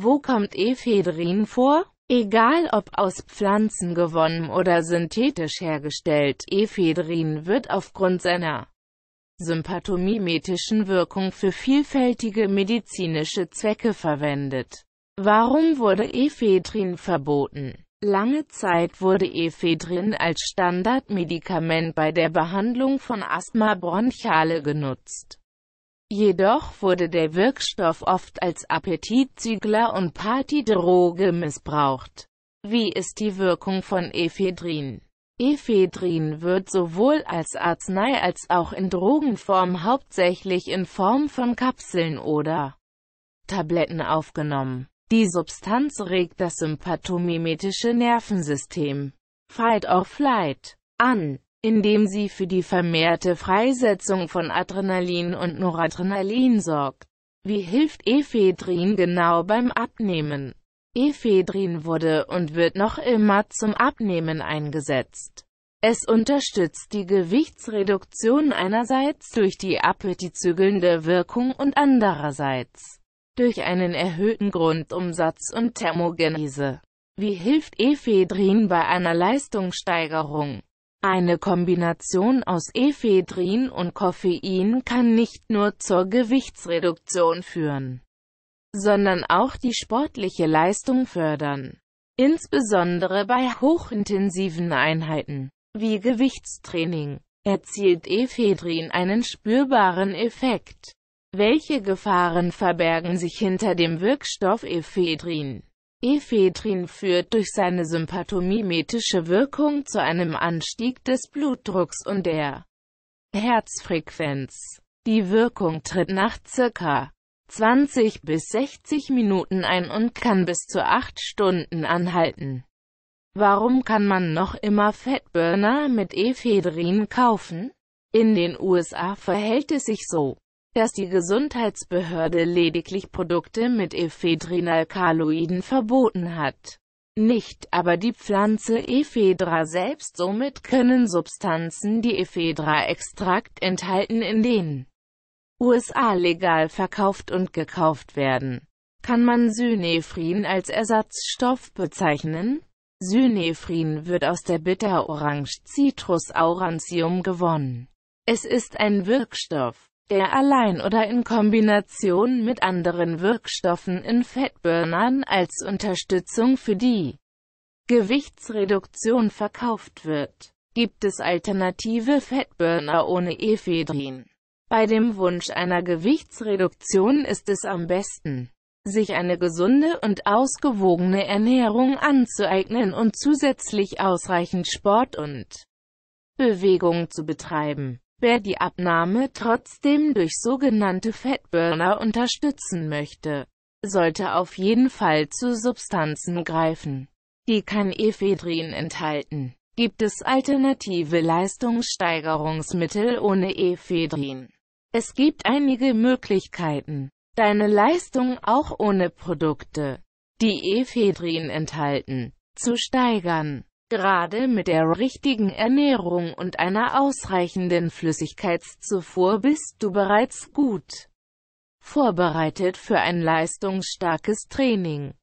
Wo kommt Ephedrin vor? Egal ob aus Pflanzen gewonnen oder synthetisch hergestellt, Ephedrin wird aufgrund seiner sympathomimetischen Wirkung für vielfältige medizinische Zwecke verwendet. Warum wurde Ephedrin verboten? Lange Zeit wurde Ephedrin als Standardmedikament bei der Behandlung von Asthma bronchiale genutzt. Jedoch wurde der Wirkstoff oft als Appetitzügler und Partydroge missbraucht. Wie ist die Wirkung von Ephedrin? Ephedrin wird sowohl als Arznei als auch in Drogenform hauptsächlich in Form von Kapseln oder Tabletten aufgenommen. Die Substanz regt das sympathomimetische Nervensystem Fight or Flight an indem sie für die vermehrte Freisetzung von Adrenalin und Noradrenalin sorgt. Wie hilft Ephedrin genau beim Abnehmen? Ephedrin wurde und wird noch immer zum Abnehmen eingesetzt. Es unterstützt die Gewichtsreduktion einerseits durch die appetizügelnde Wirkung und andererseits durch einen erhöhten Grundumsatz und Thermogenese. Wie hilft Ephedrin bei einer Leistungssteigerung? Eine Kombination aus Ephedrin und Koffein kann nicht nur zur Gewichtsreduktion führen, sondern auch die sportliche Leistung fördern. Insbesondere bei hochintensiven Einheiten, wie Gewichtstraining, erzielt Ephedrin einen spürbaren Effekt. Welche Gefahren verbergen sich hinter dem Wirkstoff Ephedrin? Ephedrin führt durch seine sympathomimetische Wirkung zu einem Anstieg des Blutdrucks und der Herzfrequenz. Die Wirkung tritt nach ca. 20 bis 60 Minuten ein und kann bis zu 8 Stunden anhalten. Warum kann man noch immer Fettburner mit Ephedrin kaufen? In den USA verhält es sich so, dass die Gesundheitsbehörde lediglich Produkte mit Ephedrinalkaloiden verboten hat. Nicht aber die Pflanze Ephedra selbst. Somit können Substanzen, die Ephedra-Extrakt enthalten, in den USA legal verkauft und gekauft werden. Kann man Synephrin als Ersatzstoff bezeichnen? Synephrin wird aus der Bitterorange Citrus aurantium gewonnen. Es ist ein Wirkstoff der allein oder in Kombination mit anderen Wirkstoffen in Fettburnern als Unterstützung für die Gewichtsreduktion verkauft wird. Gibt es alternative Fettburner ohne Ephedrin? Bei dem Wunsch einer Gewichtsreduktion ist es am besten, sich eine gesunde und ausgewogene Ernährung anzueignen und zusätzlich ausreichend Sport und Bewegung zu betreiben. Wer die Abnahme trotzdem durch sogenannte Fettburner unterstützen möchte, sollte auf jeden Fall zu Substanzen greifen, die kein Ephedrin enthalten. Gibt es alternative Leistungssteigerungsmittel ohne Ephedrin? Es gibt einige Möglichkeiten, deine Leistung auch ohne Produkte, die Ephedrin enthalten, zu steigern. Gerade mit der richtigen Ernährung und einer ausreichenden Flüssigkeitszufuhr bist du bereits gut vorbereitet für ein leistungsstarkes Training.